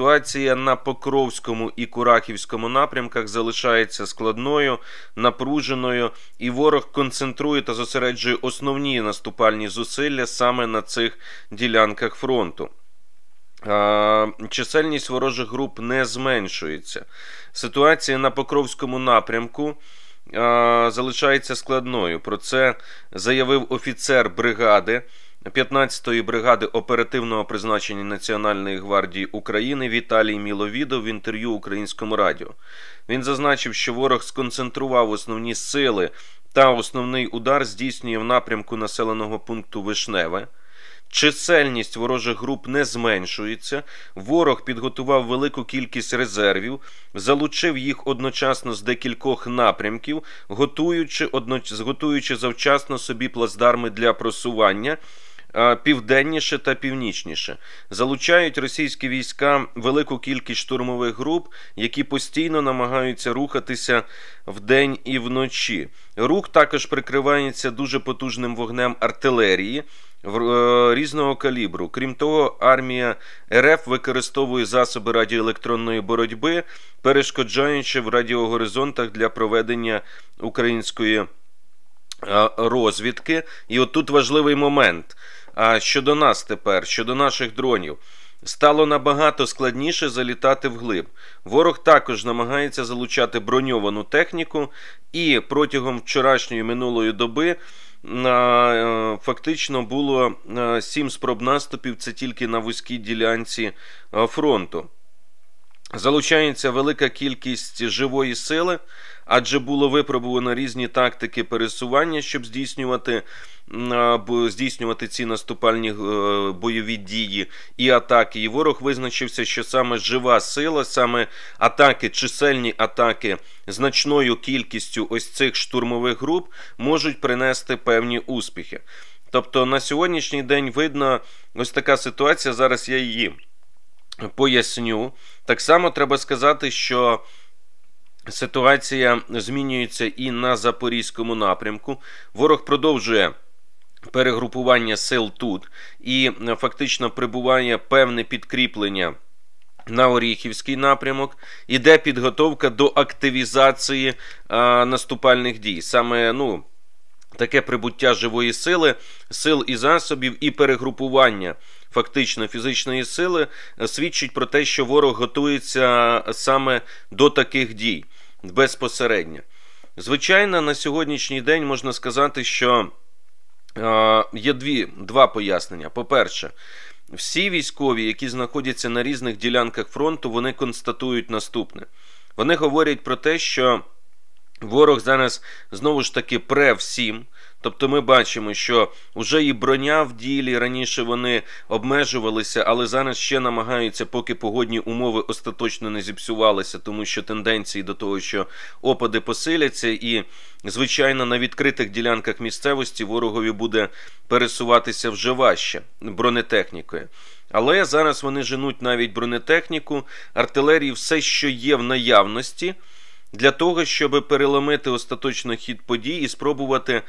Ситуація на Покровському і Курахівському напрямках залишається складною, напруженою, і ворог концентрує та зосереджує основні наступальні зусилля саме на цих ділянках фронту. Чисельність ворожих груп не зменшується. Ситуація на Покровському напрямку. Залишається складною. Про це заявив офіцер бригади 15-ї бригади оперативного призначення Національної гвардії України Віталій Міловідов в інтерв'ю Українському радіо. Він зазначив, що ворог сконцентрував основні сили та основний удар здійснює в напрямку населеного пункту Вишневе. Чисельність ворожих груп не зменшується, ворог підготував велику кількість резервів, залучив їх одночасно з декількох напрямків, готуючи одно... готуючи завчасно собі плацдарми для просування південніше та північніше. Залучають російські війська велику кількість штурмових груп, які постійно намагаються рухатися вдень і вночі. Рух також прикривається дуже потужним вогнем артилерії. Е, різного калібру, крім того, армія РФ використовує засоби радіоелектронної боротьби, перешкоджаючи в радіогоризонтах для проведення української е, розвідки. І отут важливий момент. А щодо нас тепер, щодо наших дронів, стало набагато складніше залітати вглиб. Ворог також намагається залучати броньовану техніку, і протягом вчорашньої минулої доби е, фактично було е, сім спроб наступів. Це тільки на вузькій ділянці е, фронту. Залучається велика кількість живої сили адже було випробувано різні тактики пересування, щоб здійснювати здійснювати ці наступальні е, бойові дії і атаки. І ворог визначився, що саме жива сила, саме атаки, чисельні атаки значною кількістю ось цих штурмових груп можуть принести певні успіхи. Тобто на сьогоднішній день видно ось така ситуація. Зараз я її поясню. Так само треба сказати, що Ситуація змінюється і на запорізькому напрямку. Ворог продовжує перегрупування сил тут і е, фактично прибуває певне підкріплення на Оріхівський напрямок. Іде підготовка до активізації а, е, наступальних дій. Саме ну, таке прибуття живої сили, сил і засобів, і перегрупування. Фактично фізичної сили е, свідчить про те, що ворог готується саме до таких дій безпосередньо. Звичайно, на сьогоднішній день можна сказати, що е, є дві, два пояснення. По-перше, всі військові, які знаходяться на різних ділянках фронту, вони констатують наступне. Вони говорять про те, що ворог зараз знову ж таки пре всім. Тобто ми бачимо, що вже і броня в ділі раніше вони обмежувалися, але зараз ще намагаються, поки погодні умови остаточно не зіпсувалися, тому що тенденції до того, що опади посиляться, і звичайно на відкритих ділянках місцевості ворогові буде пересуватися вже важче бронетехнікою. Але зараз вони женуть навіть бронетехніку, артилерії, все, що є в наявності для того, щоб переломити остаточно хід подій і спробувати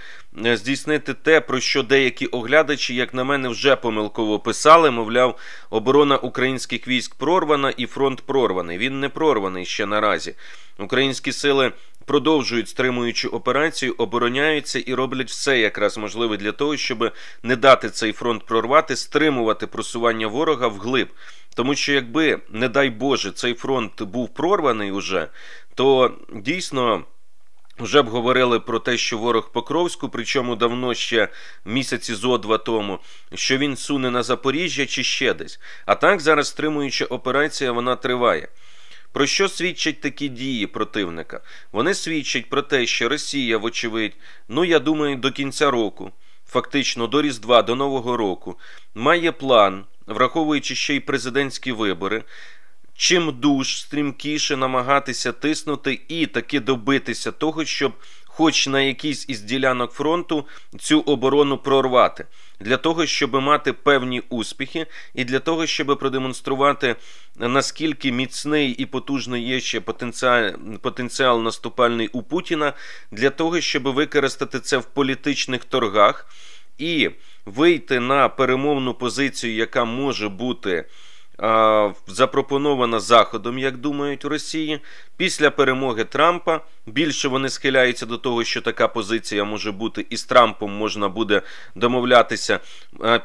е, здійснити те, про що деякі оглядачі, як на мене, вже помилково писали. Мовляв, оборона українських військ прорвана і фронт прорваний. Він не прорваний ще наразі. Українські сили продовжують стримуючу операцію, обороняються і роблять все якраз можливе для того, щоб не дати цей фронт прорвати, стримувати просування ворога вглиб. Тому що якби, не дай Боже, цей фронт був прорваний уже, то дійсно. Вже б говорили про те, що ворог Покровську, причому давно ще місяці зо два тому, що він суне на Запоріжжя чи ще десь. А так зараз стримуюча операція вона триває. Про що свідчать такі дії противника? Вони свідчать про те, що Росія, вочевидь, ну я думаю, до кінця року, фактично до Різдва, до Нового року, має план, враховуючи ще й президентські вибори, чим дуж стрімкіше намагатися тиснути і таки добитися того, щоб. Хоч на якійсь із ділянок фронту цю оборону прорвати для того, щоб мати певні успіхи, і для того, щоб продемонструвати наскільки міцний і потужний є ще потенціал потенціал наступальний у Путіна, для того, щоб використати це в політичних торгах і вийти на перемовну позицію, яка може бути запропонована Заходом, як думають у Росії. Після перемоги Трампа більше вони схиляються до того, що така позиція може бути, і з Трампом можна буде домовлятися.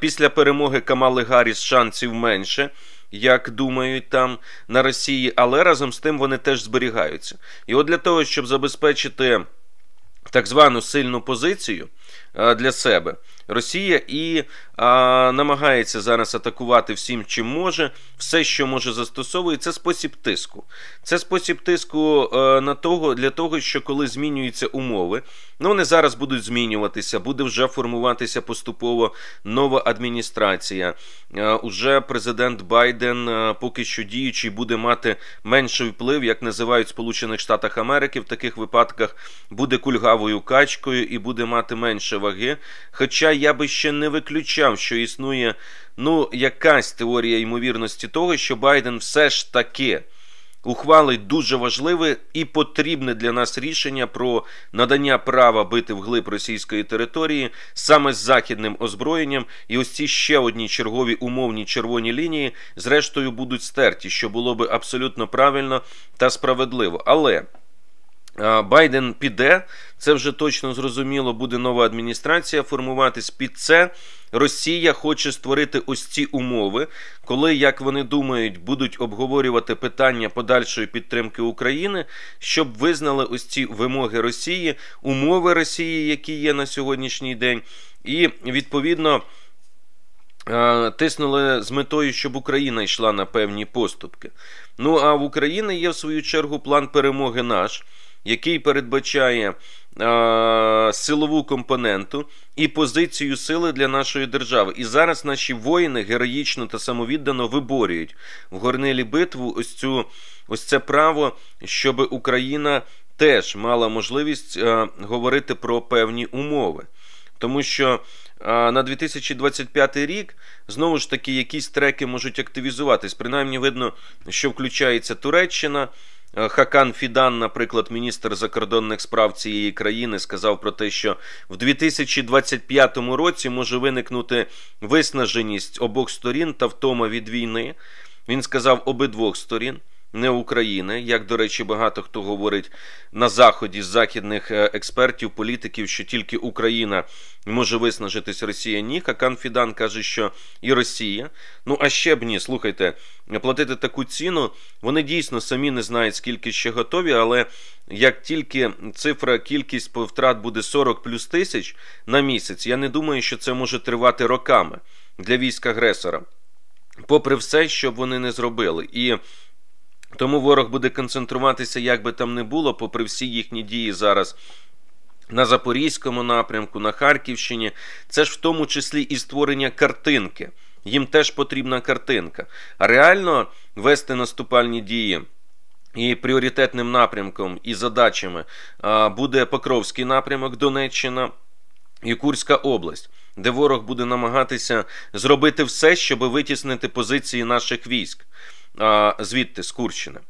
Після перемоги Камали Гарріс шансів менше. Як думають там на Росії, але разом з тим вони теж зберігаються. І от для того, щоб забезпечити так звану сильну позицію для себе, Росія і а, намагається зараз атакувати всім, чим може, все, що може застосовує, це спосіб тиску. Це спосіб тиску а, е, на того, для того, що коли змінюються умови, ну вони зараз будуть змінюватися, буде вже формуватися поступово нова адміністрація. А, е, уже президент Байден, а, е, поки що діючий, буде мати менший вплив, як називають в Сполучених Штатах Америки. В таких випадках буде кульгавою качкою і буде мати менше ваги. Хоча я би ще не виключав, що існує ну, якась теорія ймовірності того, що Байден все ж таки ухвалить дуже важливе і потрібне для нас рішення про надання права бити вглиб російської території саме з західним озброєнням, і ось ці ще одні чергові умовні червоні лінії, зрештою будуть стерті, що було би абсолютно правильно та справедливо. Але. Байден піде, це вже точно зрозуміло. Буде нова адміністрація формуватись під це. Росія хоче створити ось ці умови, коли, як вони думають, будуть обговорювати питання подальшої підтримки України, щоб визнали ось ці вимоги Росії, умови Росії, які є на сьогоднішній день, і відповідно. Тиснули з метою, щоб Україна йшла на певні поступки. Ну а в Україні є в свою чергу план перемоги наш який передбачає е, силову компоненту і позицію сили для нашої держави. І зараз наші воїни героїчно та самовіддано виборюють в горнилі битву ось цю ось це право, щоб Україна теж мала можливість е, говорити про певні умови. Тому що а, е, на 2025 рік знову ж таки якісь треки можуть активізуватись. Принаймні видно, що включається Туреччина. Е, Хакан Фідан, наприклад, міністр закордонних справ цієї країни, сказав про те, що в 2025 році може виникнути виснаженість обох сторін та втома від війни. Він сказав обидвох сторін не України, як до речі, багато хто говорить на заході з західних е, експертів, політиків, що тільки Україна може виснажитись Росія ні. Хакан Фідан каже, що і Росія. Ну а ще б ні, слухайте, платити таку ціну. Вони дійсно самі не знають, скільки ще готові, але як тільки цифра кількість втрат буде 40 плюс тисяч на місяць, я не думаю, що це може тривати роками для військ агресора. Попри все, що б вони не зробили, і тому ворог буде концентруватися, як би там не було, попри всі їхні дії зараз. На Запорізькому напрямку, на Харківщині, це ж в тому числі і створення картинки. Їм теж потрібна картинка. А реально вести наступальні дії і пріоритетним напрямком і задачами буде Покровський напрямок Донеччина і Курська область, де ворог буде намагатися зробити все, щоб витіснити позиції наших військ звідти з Курщини.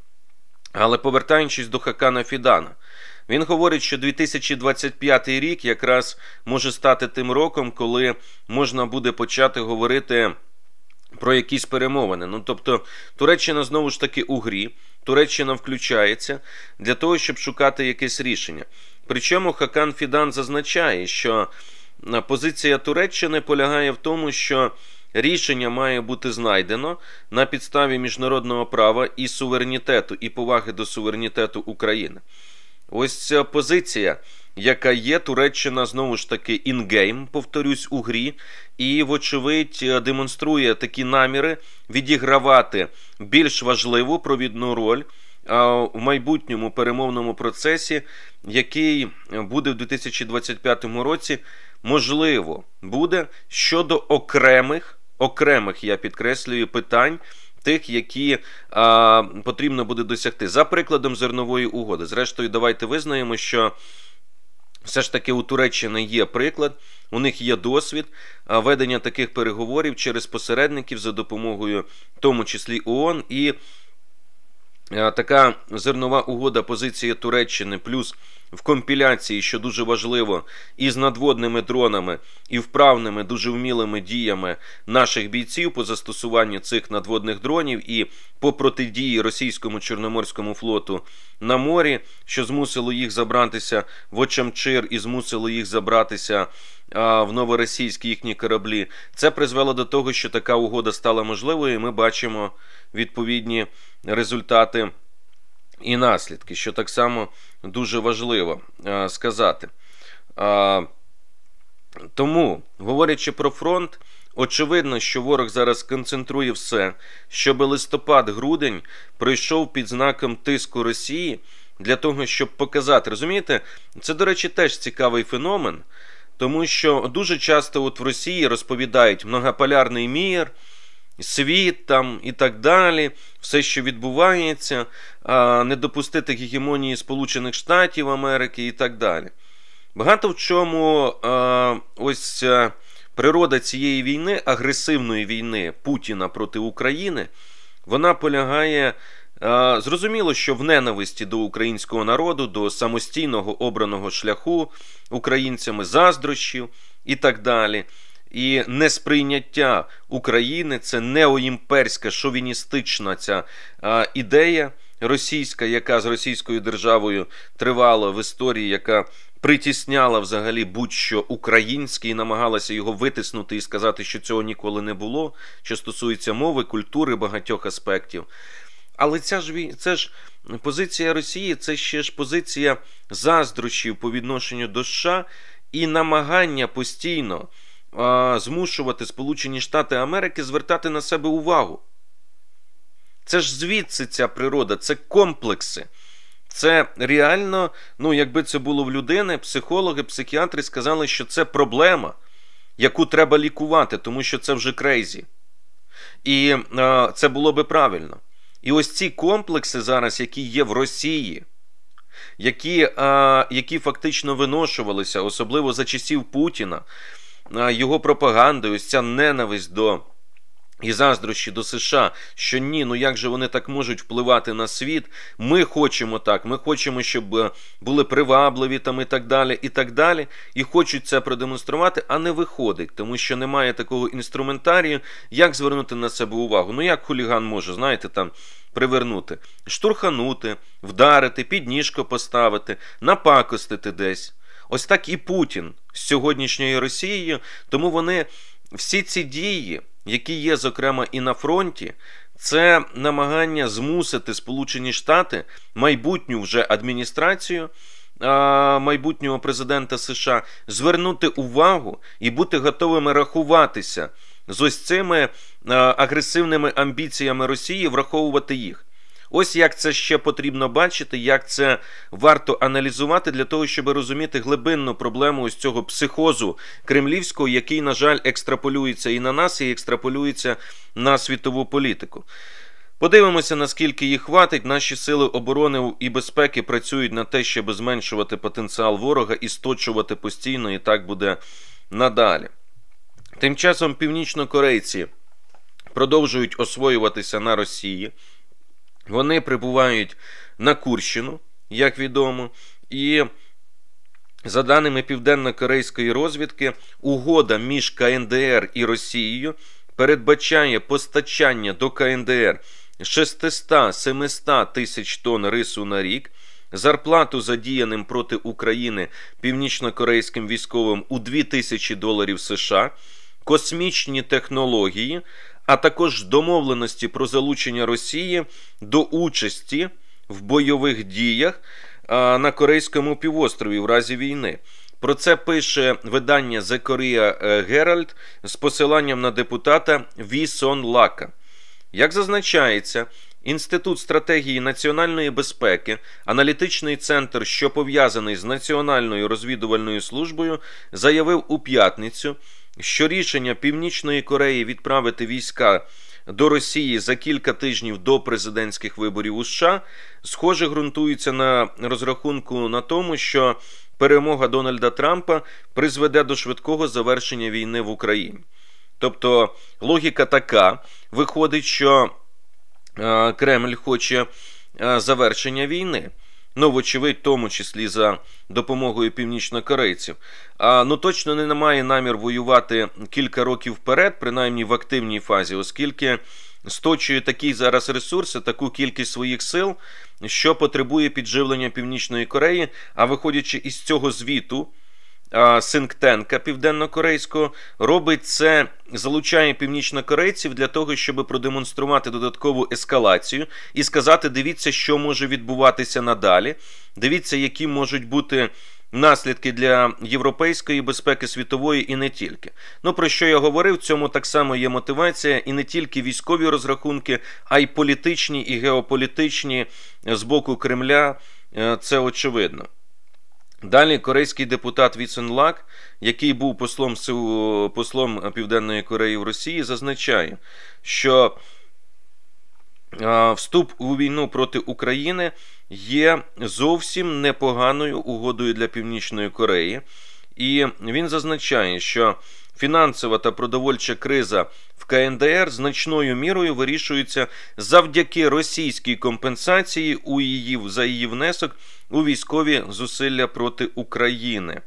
Але повертаючись до Хакана Фідана, він говорить, що 2025 рік якраз може стати тим роком, коли можна буде почати говорити про якісь перемовини. Ну тобто, Туреччина знову ж таки у грі, Туреччина включається для того, щоб шукати якесь рішення. Причому Хакан Фідан зазначає, що позиція Туреччини полягає в тому, що Рішення має бути знайдено на підставі міжнародного права і суверенітету, і поваги до суверенітету України. Ось ця позиція, яка є, Туреччина знову ж таки інгейм, повторюсь, у грі, і, вочевидь, демонструє такі наміри відігравати більш важливу провідну роль в майбутньому перемовному процесі, який буде в 2025 році, можливо, буде щодо окремих окремих, я підкреслюю, питань. Тих, які а, е, потрібно буде досягти, за прикладом зернової угоди. Зрештою, давайте визнаємо, що все ж таки у Туреччини є приклад, у них є досвід е, ведення таких переговорів через посередників за допомогою, в тому числі ООН. І а, е, така зернова угода позиції Туреччини плюс в компіляції, що дуже важливо, із надводними дронами і вправними, дуже вмілими діями наших бійців по застосуванню цих надводних дронів і по протидії російському чорноморському флоту на морі, що змусило їх забратися в Очамчир і змусило їх забратися. В новоросійські їхні кораблі це призвело до того, що така угода стала можливою, і ми бачимо відповідні результати і наслідки, що так само дуже важливо е, сказати. Тому, говорячи про фронт, очевидно, що ворог зараз концентрує все, щоби листопад-грудень пройшов під знаком тиску Росії для того, щоб показати. Розумієте, це, до речі, теж цікавий феномен, тому що дуже часто от в Росії розповідають многополярний мір світ там і так далі, все, що відбувається, не допустити гегемонії Сполучених Штатів Америки і так далі. Багато в чому ось е, природа цієї війни, агресивної війни Путіна проти України, вона полягає. Зрозуміло, що в ненависті до українського народу, до самостійного обраного шляху українцями заздрощів і так далі і несприйняття України це неоімперська шовіністична ця а, ідея російська, яка з російською державою тривала в історії, яка притісняла взагалі будь-що українське і намагалася його витиснути і сказати, що цього ніколи не було, що стосується мови, культури багатьох аспектів. Але ця ж це ж позиція Росії, це ще ж позиція заздрощів по відношенню до США і намагання постійно змушувати Сполучені Штати Америки звертати на себе увагу. Це ж звідси ця природа, це комплекси. Це реально, ну якби це було в людини, психологи, психіатри сказали, що це проблема, яку треба лікувати, тому що це вже крейзі. І е, це було би правильно. І ось ці комплекси зараз, які є в Росії, які, е, які фактично виношувалися, особливо за часів Путіна його пропагандою, ця ненависть до. І заздрощі до США, що ні, ну як же вони так можуть впливати на світ? Ми хочемо так, ми хочемо, щоб е, були привабливі там і так далі, і так далі. І хочуть це продемонструвати, а не виходить, тому що немає такого інструментарію, як звернути на себе увагу. Ну як хуліган може, знаєте, там привернути, штурханути, вдарити, під ніжко поставити, напакостити десь. Ось так і Путін з сьогоднішньою Росією, тому вони всі ці дії, які є, зокрема, і на фронті, це намагання змусити Сполучені Штати майбутню вже адміністрацію. Майбутнього президента США звернути увагу і бути готовими рахуватися з ось цими агресивними амбіціями Росії, враховувати їх. Ось як це ще потрібно бачити, як це варто аналізувати для того, щоб розуміти глибинну проблему ось цього психозу кремлівського, який, на жаль, екстраполюється і на нас, і екстраполюється на світову політику. Подивимося, наскільки їх хватить. Наші сили оборони і безпеки працюють на те, щоб зменшувати потенціал ворога і сточувати постійно, і так буде надалі. Тим часом північнокорейці продовжують освоюватися на Росії. Вони прибувають на Курщину, як відомо, і за даними південно-корейської розвідки, угода між КНДР і Росією передбачає постачання до КНДР 600-700 тисяч тонн рису на рік. Зарплату задіяним проти України північно-корейським військовим у 2000 доларів США, космічні технології, а також домовленості про залучення Росії до участі в бойових діях на Корейському півострові в разі війни. Про це пише видання The Korea е, Herald з посиланням на депутата Ві Сон Лака. Як зазначається, Інститут стратегії національної безпеки, аналітичний центр, що пов'язаний з Національною розвідувальною службою, заявив у п'ятницю, що рішення Північної Кореї відправити війська до Росії за кілька тижнів до президентських виборів у США схоже ґрунтується на розрахунку на тому, що перемога Дональда Трампа призведе до швидкого завершення війни в Україні. Тобто логіка така виходить, що е, Кремль хоче е, завершення війни ну, вочевидь, тому числі за допомогою північнокорейців. А ну точно не має намір воювати кілька років вперед, принаймні в активній фазі, оскільки сточує такі зараз ресурси, таку кількість своїх сил, що потребує підживлення Північної Кореї. А виходячи із цього звіту. Синктенка південно-корейського робить це, залучає північнокорейців для того, щоб продемонструвати додаткову ескалацію і сказати: дивіться, що може відбуватися надалі. Дивіться, які можуть бути наслідки для європейської безпеки світової, і не тільки. Ну про що я говорив, в цьому так само є мотивація, і не тільки військові розрахунки, а й політичні і геополітичні з боку Кремля. Е, це очевидно. Далі корейський депутат Віцен Лак, який був послом послом Південної Кореї в Росії, зазначає, що вступ у війну проти України є зовсім непоганою угодою для Північної Кореї, і він зазначає, що фінансова та продовольча криза в КНДР значною мірою вирішується завдяки російській компенсації у її за її внесок у військові зусилля проти України.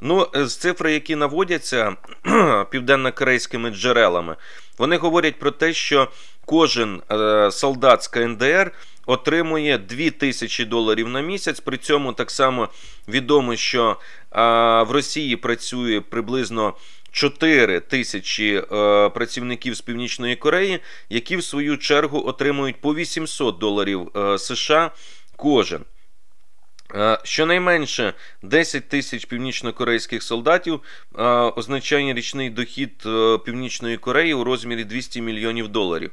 Ну, е, з цифри, які наводяться південно-корейськими джерелами, вони говорять про те, що кожен е, солдат з КНДР отримує 2 тисячі доларів на місяць. При цьому так само відомо, що в Росії працює приблизно 4 тисячі е, працівників з Північної Кореї, які в свою чергу отримують по 800 доларів США кожен. Е, щонайменше 10 тисяч північнокорейських солдатів е, означає річний дохід е, Північної Кореї у розмірі 200 мільйонів доларів.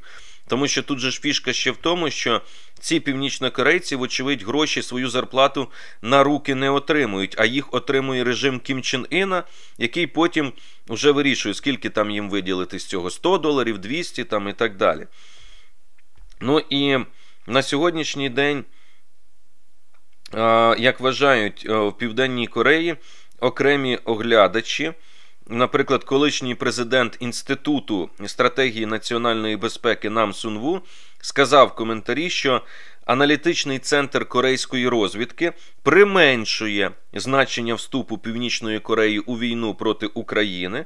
Тому що тут же ж фішка ще в тому, що ці північнокорейці, вочевидь, гроші свою зарплату на руки не отримують, а їх отримує режим Кім Чен Іна, який потім вже вирішує, скільки там їм виділити з цього 100 доларів, 200 там і так далі. Ну і на сьогоднішній день як вважають е, в Південній Кореї окремі оглядачі. Наприклад, колишній президент Інституту стратегії національної безпеки Нам Сунву сказав в коментарі, що аналітичний центр корейської розвідки применшує значення вступу Північної Кореї у війну проти України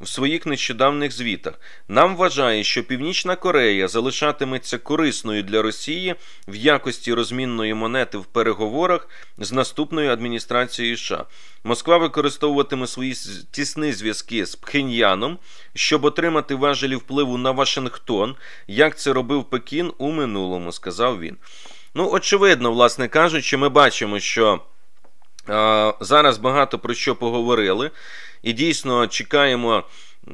у своїх нещодавних звітах. Нам вважає, що Північна Корея залишатиметься корисною для Росії в якості розмінної монети в переговорах з наступною адміністрацією США. Москва використовуватиме свої тісні зв'язки з Пхеньяном, щоб отримати важелі впливу на Вашингтон, як це робив Пекін у минулому, сказав він. Ну, очевидно, власне кажучи, ми бачимо, що е, зараз багато про що поговорили і дійсно чекаємо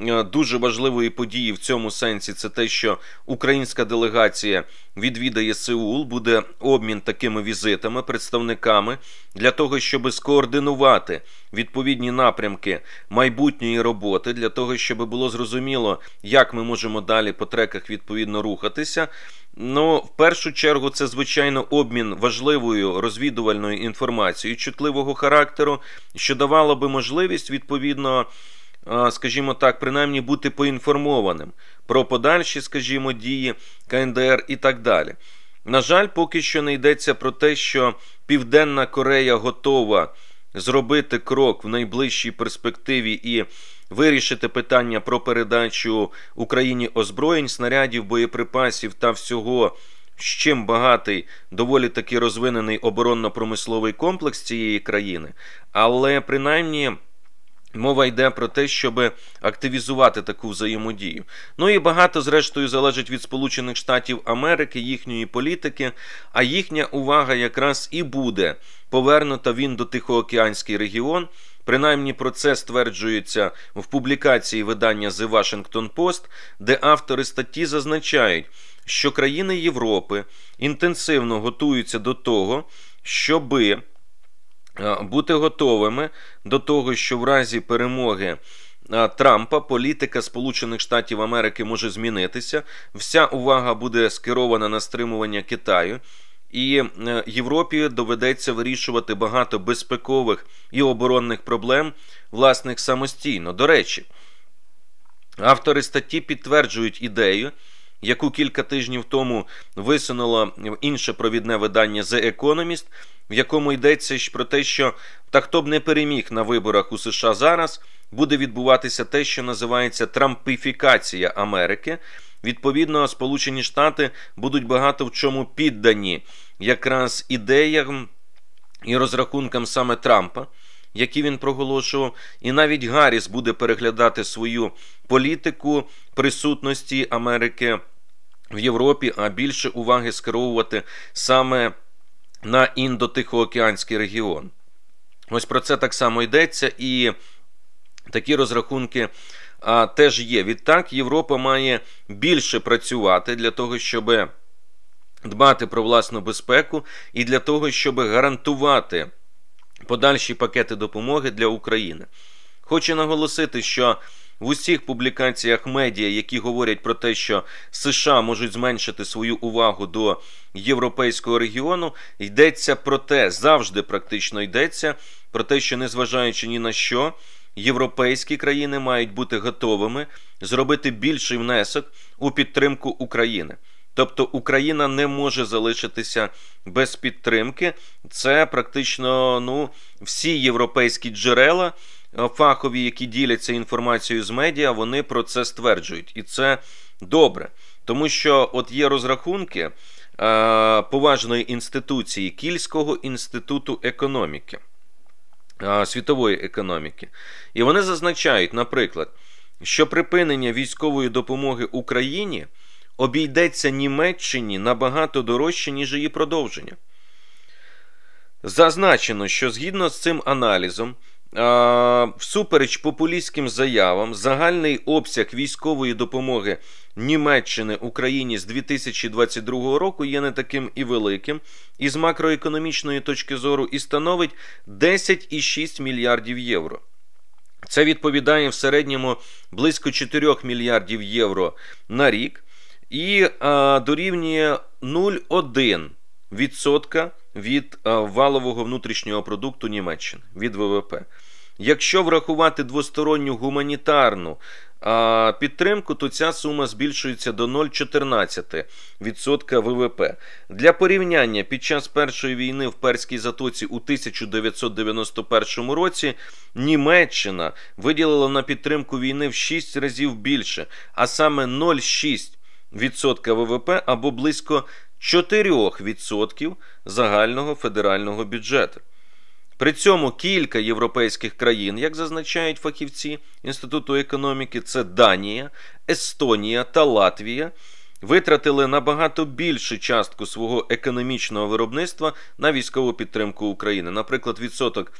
Е, дуже важливої події в цьому сенсі це те, що українська делегація відвідає Сеул, буде обмін такими візитами, представниками для того, щоб скоординувати відповідні напрямки майбутньої роботи, для того, щоб було зрозуміло, як ми можемо далі по треках відповідно рухатися. Ну, в першу чергу, це звичайно обмін важливою розвідувальною інформацією чутливого характеру, що давало би можливість відповідно скажімо так, принаймні бути поінформованим про подальші, скажімо, дії КНДР і так далі. На жаль, поки що не йдеться про те, що Південна Корея готова зробити крок в найближчій перспективі і вирішити питання про передачу Україні озброєнь, снарядів, боєприпасів та всього. З чим багатий доволі таки розвинений оборонно-промисловий комплекс цієї країни, але принаймні Мова йде про те, щоб активізувати таку взаємодію. Ну і багато, зрештою, залежить від Сполучених Штатів Америки, їхньої політики, а їхня увага якраз і буде повернута він до Тихоокеанський регіон. Принаймні про це стверджується в публікації видання The Washington Post, де автори статті зазначають, що країни Європи інтенсивно готуються до того, щоби. Е, бути готовими до того, що в разі перемоги. Е, Трампа політика Сполучених Штатів Америки може змінитися. Вся увага буде скерована на стримування Китаю, і е, Європі доведеться вирішувати багато безпекових і оборонних проблем власних самостійно. До речі, автори статті підтверджують ідею яку кілька тижнів тому висунуло інше провідне видання The Economist, в якому йдеться про те, що та хто б не переміг на виборах у США зараз, буде відбуватися те, що називається трампіфікація Америки. Відповідно, Сполучені Штати будуть багато в чому піддані якраз ідеям і розрахункам саме Трампа які він проголошував, і навіть Гарріс буде переглядати свою політику присутності Америки в Європі, а більше уваги скеровувати саме на індотихоокеанський регіон. Ось про це так само йдеться, і такі розрахунки. А теж є. Відтак Європа має більше працювати для того, щоб дбати про власну безпеку і для того, щоб гарантувати подальші пакети допомоги для України. Хочу наголосити, що в усіх публікаціях медіа, які говорять про те, що США можуть зменшити свою увагу до європейського регіону, йдеться про те, завжди практично йдеться про те, що незважаючи ні на що, європейські країни мають бути готовими зробити більший внесок у підтримку України. Тобто Україна не може залишитися без підтримки. Це практично ну, всі європейські джерела, е, фахові, які діляться інформацією з медіа, вони про це стверджують. І це добре. Тому що от є розрахунки е, поважної інституції Кільського інституту економіки, е, світової економіки. І вони зазначають, наприклад, що припинення військової допомоги Україні обійдеться Німеччині набагато дорожче, ніж її продовження. Зазначено, що згідно з цим аналізом, всупереч популістським заявам, загальний обсяг військової допомоги Німеччини Україні з 2022 року є не таким і великим, і з макроекономічної точки зору і становить 10,6 мільярдів євро. Це відповідає в середньому близько 4 мільярдів євро на рік і е, дорівнює 0,1% від е, валового внутрішнього продукту Німеччини від ВВП. Якщо врахувати двосторонню гуманітарну е, підтримку, то ця сума збільшується до 0,14% ВВП. Для порівняння під час першої війни в перській затоці у 1991 році Німеччина виділила на підтримку війни в 6 разів більше, а саме 0,6%. Відсотка ВВП або близько 4% загального федерального бюджету. При цьому кілька європейських країн, як зазначають фахівці Інституту економіки, це Данія, Естонія та Латвія, витратили набагато більшу частку свого економічного виробництва на військову підтримку України. Наприклад, відсоток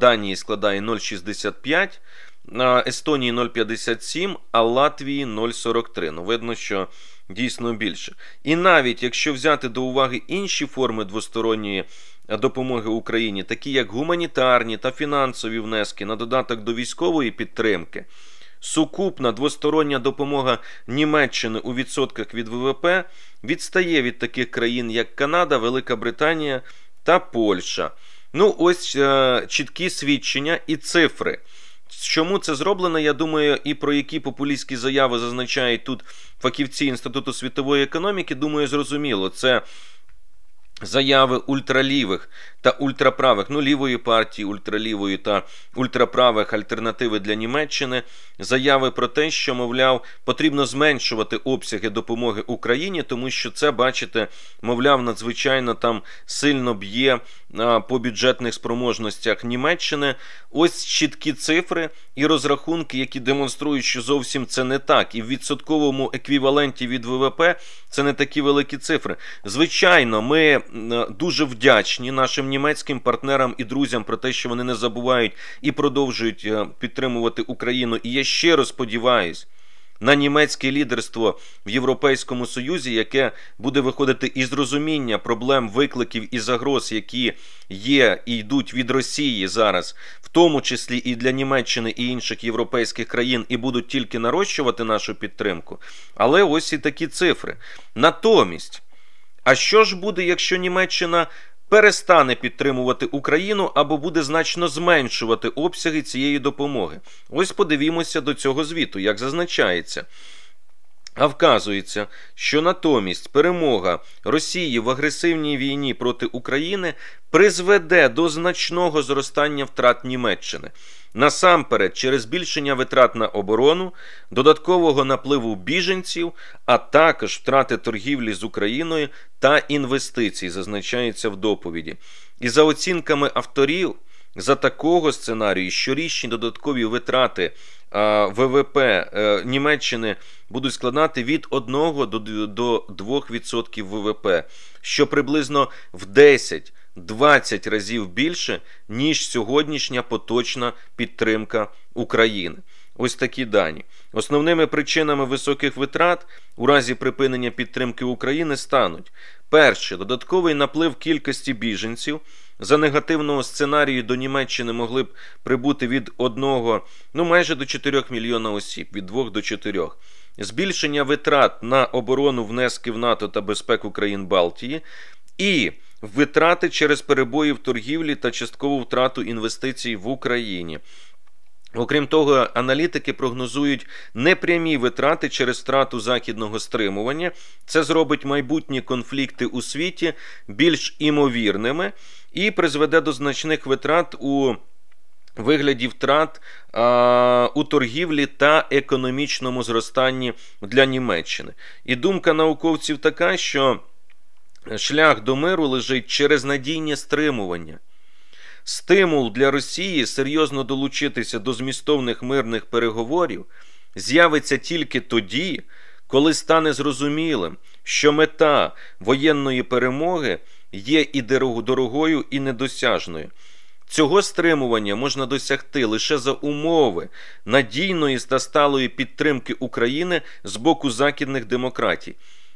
Данії складає 0,65%. На Естонії 0,57, а Латвії 0,43. Ну, видно, що дійсно більше. І навіть якщо взяти до уваги інші форми двосторонньої допомоги Україні, такі як гуманітарні та фінансові внески на додаток до військової підтримки, сукупна двостороння допомога Німеччини у відсотках від ВВП відстає від таких країн, як Канада, Велика Британія та Польща. Ну, ось е, чіткі свідчення і цифри. Чому це зроблено? Я думаю, і про які популістські заяви зазначають тут фахівці інституту світової економіки. Думаю, зрозуміло це. Заяви ультралівих та ультраправих, ну лівої партії ультралівої та ультраправих альтернативи для Німеччини, заяви про те, що мовляв потрібно зменшувати обсяги допомоги Україні, тому що це, бачите, мовляв, надзвичайно там сильно б'є по бюджетних спроможностях Німеччини. Ось чіткі цифри і розрахунки, які демонструють, що зовсім це не так, і в відсотковому еквіваленті від ВВП це не такі великі цифри. Звичайно, ми. Е, дуже вдячні нашим німецьким партнерам і друзям про те, що вони не забувають і продовжують е, підтримувати Україну. І я ще раз сподіваюсь на німецьке лідерство в Європейському Союзі, яке буде виходити із розуміння проблем, викликів і загроз, які є і йдуть від Росії зараз, в тому числі і для Німеччини і інших європейських країн, і будуть тільки нарощувати нашу підтримку. Але ось і такі цифри. Натомість. А що ж буде, якщо Німеччина перестане підтримувати Україну або буде значно зменшувати обсяги цієї допомоги? Ось подивімося до цього звіту, як зазначається. А вказується, що натомість перемога Росії в агресивній війні проти України призведе до значного зростання втрат Німеччини. Насамперед, через збільшення витрат на оборону, додаткового напливу біженців, а також втрати торгівлі з Україною та інвестицій, зазначається в доповіді. І за оцінками авторів, за такого сценарію щорічні додаткові витрати ВВП е, Німеччини будуть складати від 1 до 2% ВВП, що приблизно в 10%. 20 разів більше, ніж сьогоднішня поточна підтримка України. Ось такі дані. Основними причинами високих витрат у разі припинення підтримки України стануть перше додатковий наплив кількості біженців. За негативного сценарію до Німеччини могли б прибути від одного, ну майже до 4 мільйона осіб, від 2 до 4. Збільшення витрат на оборону внесків НАТО та безпеку країн Балтії і витрати через перебої в торгівлі та часткову втрату інвестицій в Україні. Окрім того, аналітики прогнозують непрямі витрати через втрату західного стримування. Це зробить майбутні конфлікти у світі більш імовірними і призведе до значних витрат у вигляді втрат а, у торгівлі та економічному зростанні для Німеччини. І думка науковців така, що шлях до миру лежить через надійні стримування. Стимул для Росії серйозно долучитися до змістовних мирних переговорів з'явиться тільки тоді, коли стане зрозумілим, що мета воєнної перемоги є і дорогою, і недосяжною. Цього стримування можна досягти лише за умови надійної та сталої підтримки України з боку західних демократій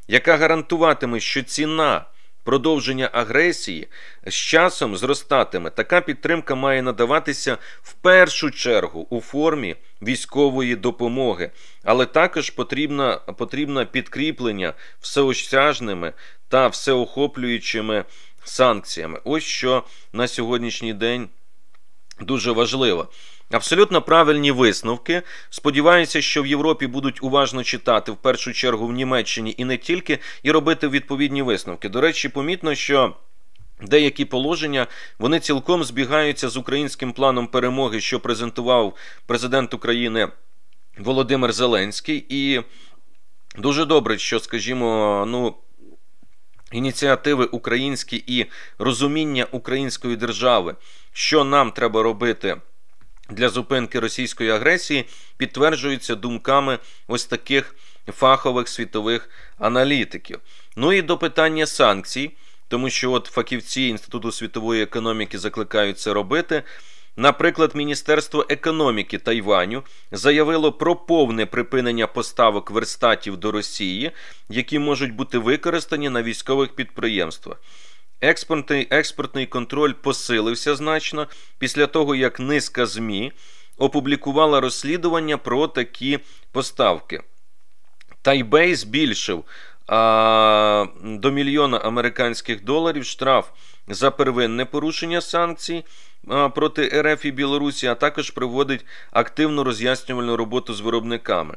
яка гарантуватиме, що ціна продовження агресії з часом зростатиме. Така підтримка має надаватися в першу чергу у формі військової допомоги, але також потрібно, потрібно підкріплення всеосяжними та всеохоплюючими санкціями. Ось що на сьогоднішній день дуже важливо. Абсолютно правильні висновки. Сподіваюся, що в Європі будуть уважно читати в першу чергу в Німеччині і не тільки, і робити відповідні висновки. До речі, помітно, що. Деякі положення вони цілком збігаються з українським планом перемоги, що презентував президент України Володимир Зеленський, і дуже добре, що, скажімо, ну. Ініціативи українські і розуміння української держави, що нам треба робити для зупинки російської агресії підтверджуються думками ось таких фахових світових аналітиків. Ну і до питання санкцій, тому що от фахівці Інституту світової економіки закликають це робити. Наприклад, Міністерство економіки Тайваню заявило про повне припинення поставок верстатів до Росії, які можуть бути використані на військових підприємствах. Експортний, експортний контроль посилився значно після того, як низка ЗМІ опублікувала розслідування про такі поставки. Тайбей збільшив а, до мільйона американських доларів штраф за первинне порушення санкцій. Проти РФ і Білорусі, а також проводить активну роз'яснювальну роботу з виробниками.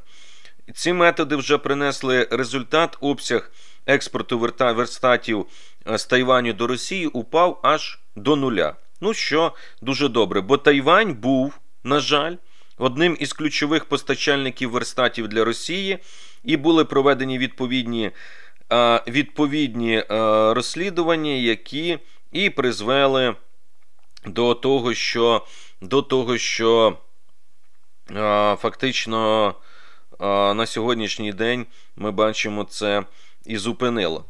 Ці методи вже принесли результат. Обсяг експорту верстатів е, з Тайваню до Росії упав аж до нуля. Ну що дуже добре, бо Тайвань був, на жаль, одним із ключових постачальників верстатів для Росії, і були проведені відповідні е, відповідні е, розслідування, які і призвели до того, що до того, що фактично на сьогоднішній день ми бачимо це і зупинило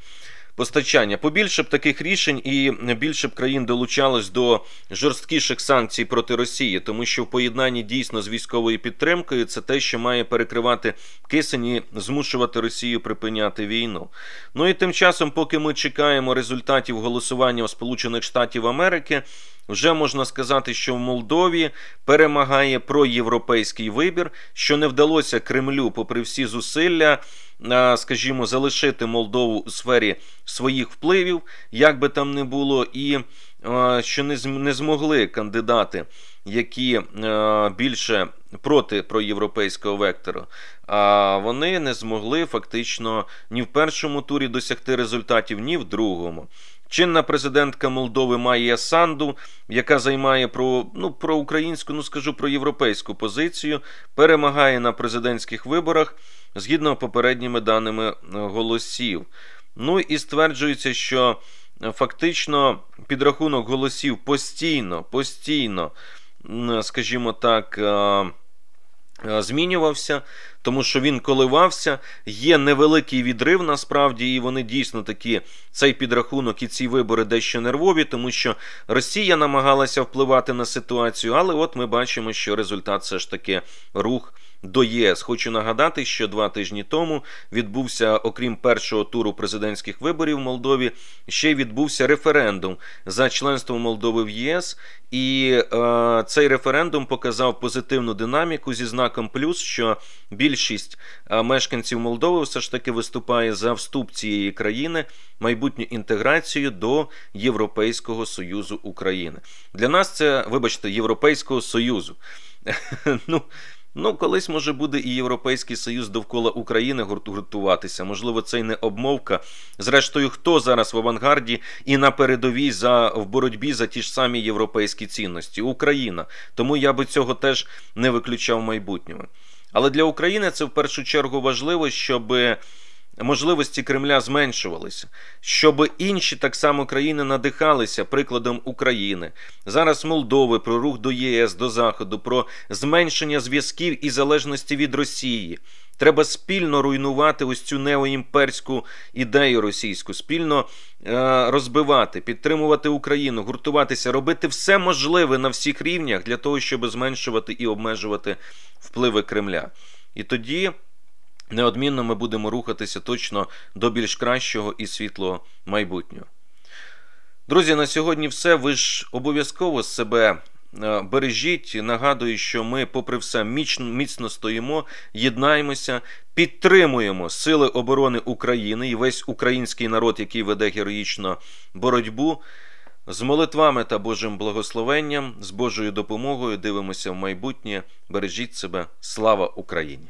постачання. Побільше б таких рішень і більше б країн долучалось до жорсткіших санкцій проти Росії, тому що в поєднанні дійсно з військовою підтримкою це те, що має перекривати кисень і змушувати Росію припиняти війну. Ну і тим часом, поки ми чекаємо результатів голосування у Сполучених Штатів Америки. Вже можна сказати, що в Молдові перемагає проєвропейський вибір, що не вдалося Кремлю, попри всі зусилля, скажімо, залишити Молдову у сфері своїх впливів, як би там не було, і е, що не змогли кандидати, які е, більше проти проєвропейського вектору, а вони не змогли фактично ні в першому турі досягти результатів, ні в другому. Чинна президентка Молдови Майя Санду, яка займає про ну про українську, ну скажу про європейську позицію, перемагає на президентських виборах згідно попередніми даними е, голосів. Ну і стверджується, що е, фактично підрахунок голосів постійно, постійно, скажімо так, е, змінювався, тому що він коливався. Є невеликий відрив, насправді, і вони дійсно такі цей підрахунок і ці вибори дещо нервові, тому що Росія намагалася впливати на ситуацію, але от ми бачимо, що результат все ж таки рух. До ЄС хочу нагадати, що два тижні тому відбувся, окрім першого туру президентських виборів в Молдові, ще й відбувся референдум за членство Молдови в ЄС, і е, цей референдум показав позитивну динаміку зі знаком плюс, що більшість е, мешканців Молдови все ж таки виступає за вступ цієї країни майбутню інтеграцію до Європейського Союзу України. Для нас це, вибачте, Європейського Союзу. Ну, Ну, колись може буде і Європейський Союз довкола України гуртуватися. Можливо, це й не обмовка. Зрештою, хто зараз в авангарді і на передовій за в боротьбі за ті ж самі європейські цінності? Україна. Тому я би цього теж не виключав майбутнього. Але для України це в першу чергу важливо, щоби можливості Кремля зменшувалися, щоб інші так само країни надихалися прикладом України. Зараз Молдови про рух до ЄС, до Заходу, про зменшення зв'язків і залежності від Росії. Треба спільно руйнувати ось цю неоімперську ідею російську, спільно е розбивати, підтримувати Україну, гуртуватися, робити все можливе на всіх рівнях для того, щоб зменшувати і обмежувати впливи Кремля. І тоді Неодмінно ми будемо рухатися точно до більш кращого і світлого майбутнього. Друзі, на сьогодні все. Ви ж обов'язково себе е, бережіть. Нагадую, що ми, попри все, міцно стоїмо, єднаємося, підтримуємо Сили оборони України і весь український народ, який веде героїчно боротьбу. З молитвами та Божим благословенням, з Божою допомогою дивимося в майбутнє. Бережіть себе. Слава Україні!